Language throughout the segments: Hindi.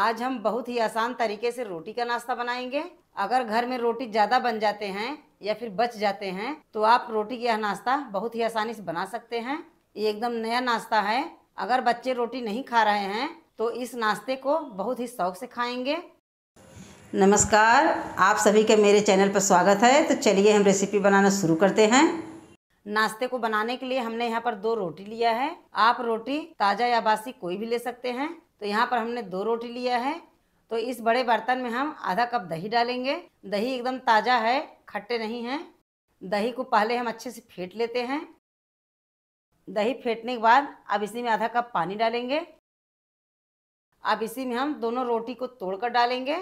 आज हम बहुत ही आसान तरीके से रोटी का नाश्ता बनाएंगे अगर घर में रोटी ज़्यादा बन जाते हैं या फिर बच जाते हैं तो आप रोटी का नाश्ता बहुत ही आसानी से बना सकते हैं ये एकदम नया नाश्ता है अगर बच्चे रोटी नहीं खा रहे हैं तो इस नाश्ते को बहुत ही शौक से खाएंगे नमस्कार आप सभी के मेरे चैनल पर स्वागत है तो चलिए हम रेसिपी बनाना शुरू करते हैं नाश्ते को बनाने के लिए हमने यहाँ पर दो रोटी लिया है आप रोटी ताज़ा या बासी कोई भी ले सकते हैं तो यहाँ पर हमने दो रोटी लिया है तो इस बड़े बर्तन में हम आधा कप दही डालेंगे दही एकदम ताज़ा है खट्टे नहीं हैं दही को पहले हम अच्छे से फेंट लेते हैं दही फेंटने के बाद अब इसी में आधा कप पानी डालेंगे अब इसी में हम दोनों रोटी को तोड़कर डालेंगे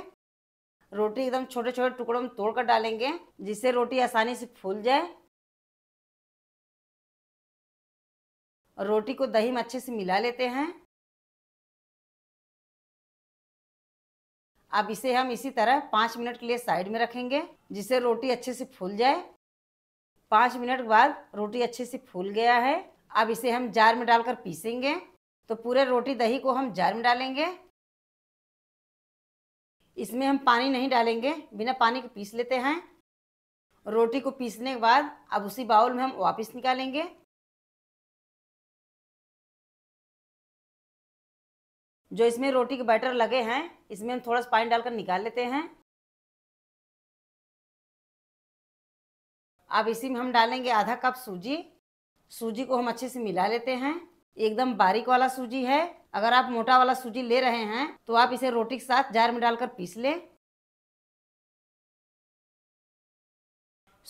रोटी एकदम छोटे छोटे टुकड़ों में तोड़कर डालेंगे जिससे रोटी आसानी से फूल जाए रोटी को दही में अच्छे से मिला लेते हैं अब इसे हम इसी तरह पाँच मिनट के लिए साइड में रखेंगे जिससे रोटी अच्छे से फूल जाए पाँच मिनट के बाद रोटी अच्छे से फूल गया है अब इसे हम जार में डालकर पीसेंगे तो पूरे रोटी दही को हम जार में डालेंगे इसमें हम पानी नहीं डालेंगे बिना पानी के पीस लेते हैं रोटी को पीसने के बाद अब उसी बाउल में हम वापस निकालेंगे जो इसमें रोटी के बैटर लगे हैं इसमें हम थोड़ा सा पानी डालकर निकाल लेते हैं अब इसी में हम डालेंगे आधा कप सूजी सूजी को हम अच्छे से मिला लेते हैं एकदम बारीक वाला सूजी है अगर आप मोटा वाला सूजी ले रहे हैं तो आप इसे रोटी के साथ जार में डालकर पीस लें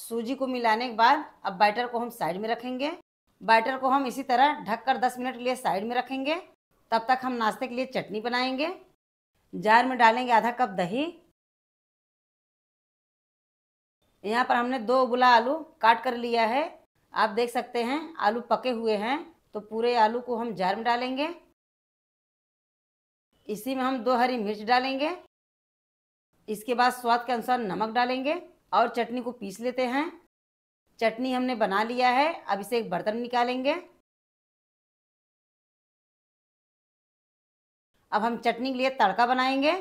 सूजी को मिलाने के बाद अब बैटर को हम साइड में रखेंगे बैटर को हम इसी तरह ढककर 10 मिनट के लिए साइड में रखेंगे तब तक हम नाश्ते के लिए चटनी बनाएंगे जार में डालेंगे आधा कप दही यहाँ पर हमने दो उबला आलू काट कर लिया है आप देख सकते हैं आलू पके हुए हैं तो पूरे आलू को हम जार में डालेंगे इसी में हम दो हरी मिर्च डालेंगे इसके बाद स्वाद के अनुसार नमक डालेंगे और चटनी को पीस लेते हैं चटनी हमने बना लिया है अब इसे एक बर्तन निकालेंगे अब हम चटनी के लिए तड़का बनाएंगे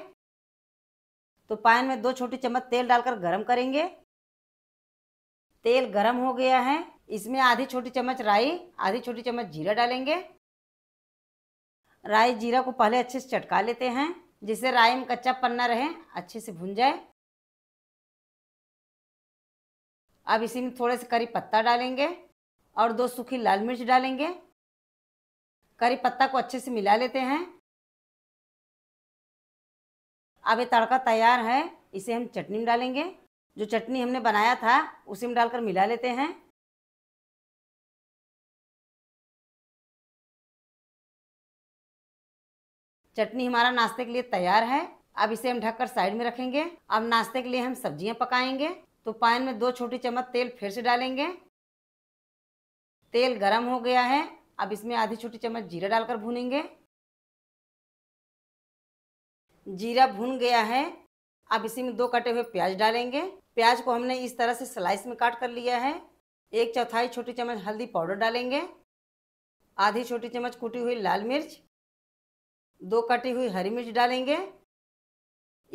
तो पैन में दो छोटी चम्मच तेल डालकर गरम करेंगे तेल गरम हो गया है इसमें आधी छोटी चम्मच राई आधी छोटी चम्मच जीरा डालेंगे राई जीरा को पहले अच्छे से चटका लेते हैं जिससे राई में कच्चा पन्ना रहे अच्छे से भुन जाए अब इसी में थोड़े से करी पत्ता डालेंगे और दो सूखी लाल मिर्च डालेंगे करी पत्ता को अच्छे से मिला लेते हैं अब ये तड़का तैयार है इसे हम चटनी में डालेंगे जो चटनी हमने बनाया था उसी में डालकर मिला लेते हैं चटनी हमारा नाश्ते के लिए तैयार है अब इसे हम ढककर साइड में रखेंगे अब नाश्ते के लिए हम सब्जियां पकाएंगे तो पैन में दो छोटी चम्मच तेल फिर से डालेंगे तेल गरम हो गया है अब इसमें आधी छोटी चम्मच जीरा डालकर भूनेंगे जीरा भून गया है अब इसी में दो कटे हुए प्याज डालेंगे प्याज को हमने इस तरह से स्लाइस में काट कर लिया है एक चौथाई छोटी चम्मच हल्दी पाउडर डालेंगे आधी छोटी चम्मच कूटी हुई लाल मिर्च दो कटी हुई हरी मिर्च डालेंगे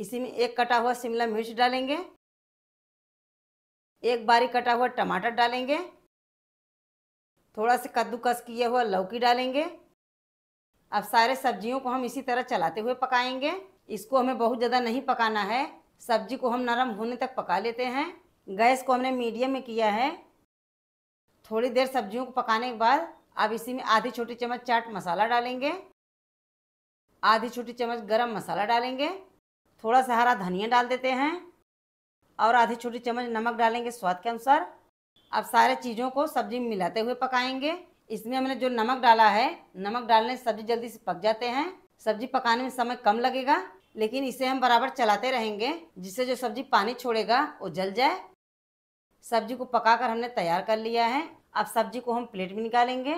इसी में एक कटा हुआ शिमला मिर्च डालेंगे एक बारी कटा हुआ टमाटर डालेंगे थोड़ा सा कद्दूकस किया हुआ लौकी डालेंगे अब सारे सब्जियों को हम इसी तरह चलाते हुए पकाएंगे इसको हमें बहुत ज़्यादा नहीं पकाना है सब्जी को हम नरम होने तक पका लेते हैं गैस को हमने मीडियम में किया है थोड़ी देर सब्जियों को पकाने के बाद अब इसी में आधी छोटी चम्मच चाट मसाला डालेंगे आधी छोटी चम्मच गरम मसाला डालेंगे थोड़ा सा हरा धनिया डाल देते हैं और आधी छोटी चम्मच नमक डालेंगे स्वाद के अनुसार अब सारे चीज़ों को सब्जी में मिलाते हुए पकाएंगे इसमें हमने जो नमक डाला है नमक डालने से सब्जी जल्दी से पक जाते हैं सब्जी पकाने में समय कम लगेगा लेकिन इसे हम बराबर चलाते रहेंगे जिससे जो सब्जी पानी छोड़ेगा वो जल जाए सब्जी को पकाकर हमने तैयार कर लिया है अब सब्जी को हम प्लेट में निकालेंगे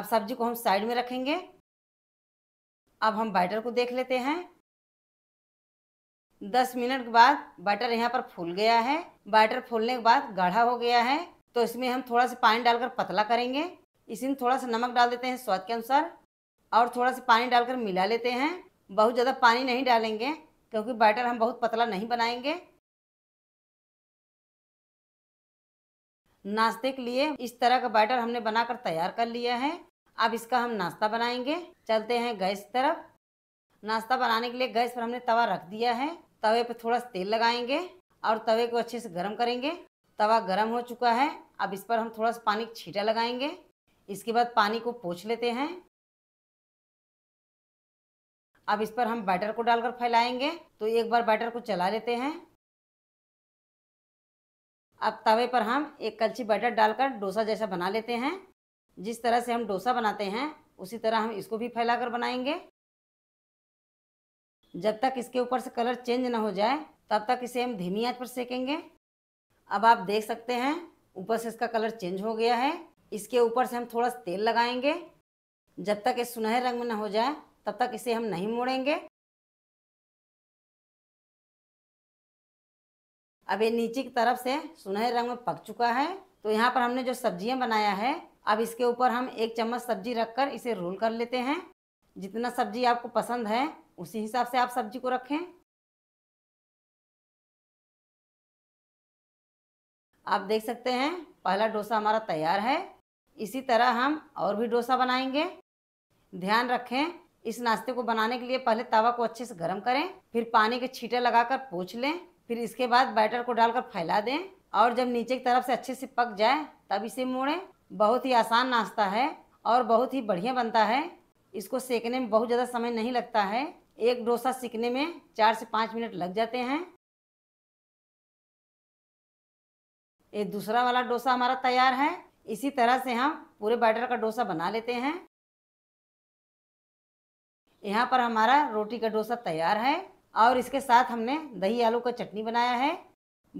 अब सब्जी को हम साइड में रखेंगे अब हम बैटर को देख लेते हैं दस मिनट के बाद बैटर यहाँ पर फूल गया है बैटर फूलने के बाद गाढ़ा हो गया है तो इसमें हम थोड़ा सा पानी डालकर पतला करेंगे इसी में थोड़ा सा नमक डाल देते हैं स्वाद के अनुसार और थोड़ा सा पानी डालकर मिला लेते हैं बहुत ज़्यादा पानी नहीं डालेंगे क्योंकि बैटर हम बहुत पतला नहीं बनाएंगे नाश्ते के लिए इस तरह का बैटर हमने बनाकर तैयार कर लिया है अब इसका हम नाश्ता बनाएंगे चलते हैं गैस तरफ नाश्ता बनाने के लिए गैस पर हमने तवा रख दिया है तवे पर थोड़ा सा तेल लगाएंगे और तवे को अच्छे से गर्म करेंगे तवा गर्म हो चुका है अब इस पर हम थोड़ा सा पानी छीटा लगाएंगे इसके बाद पानी को पोछ लेते हैं अब इस पर हम बैटर को डालकर फैलाएंगे तो एक बार बैटर को चला लेते हैं अब तवे पर हम एक कलछी बैटर डालकर डोसा जैसा बना लेते हैं जिस तरह से हम डोसा बनाते हैं उसी तरह हम इसको भी फैलाकर बनाएंगे जब तक इसके ऊपर से कलर चेंज ना हो जाए तब तक इसे हम धीमी आंच पर सेकेंगे अब आप देख सकते हैं ऊपर से इसका कलर चेंज हो गया है इसके ऊपर से हम थोड़ा तेल लगाएंगे जब तक ये सुनहरे रंग में ना हो जाए तब तक इसे हम नहीं मोड़ेंगे अब ये नीचे की तरफ से सुनहरे रंग में पक चुका है तो यहाँ पर हमने जो सब्जियाँ बनाया है अब इसके ऊपर हम एक चम्मच सब्जी रखकर इसे रोल कर लेते हैं जितना सब्जी आपको पसंद है उसी हिसाब से आप सब्जी को रखें आप देख सकते हैं पहला डोसा हमारा तैयार है इसी तरह हम और भी डोसा बनाएंगे ध्यान रखें इस नाश्ते को बनाने के लिए पहले तवा को अच्छे से गर्म करें फिर पानी के छीटे लगाकर पोछ लें फिर इसके बाद बैटर को डालकर फैला दें और जब नीचे की तरफ से अच्छे से पक जाए तब इसे मोड़ें बहुत ही आसान नाश्ता है और बहुत ही बढ़िया बनता है इसको सेकने में बहुत ज़्यादा समय नहीं लगता है एक डोसा सीखने में चार से पाँच मिनट लग जाते हैं ये दूसरा वाला डोसा हमारा तैयार है इसी तरह से हम पूरे बैटर का डोसा बना लेते हैं यहाँ पर हमारा रोटी का डोसा तैयार है और इसके साथ हमने दही आलू का चटनी बनाया है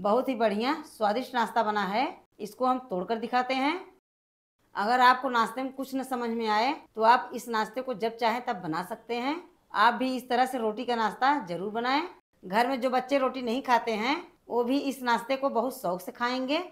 बहुत ही बढ़िया स्वादिष्ट नाश्ता बना है इसको हम तोड़कर दिखाते हैं अगर आपको नाश्ते में कुछ न समझ में आए तो आप इस नाश्ते को जब चाहे तब बना सकते हैं आप भी इस तरह से रोटी का नाश्ता ज़रूर बनाएं घर में जो बच्चे रोटी नहीं खाते हैं वो भी इस नाश्ते को बहुत शौक से खाएंगे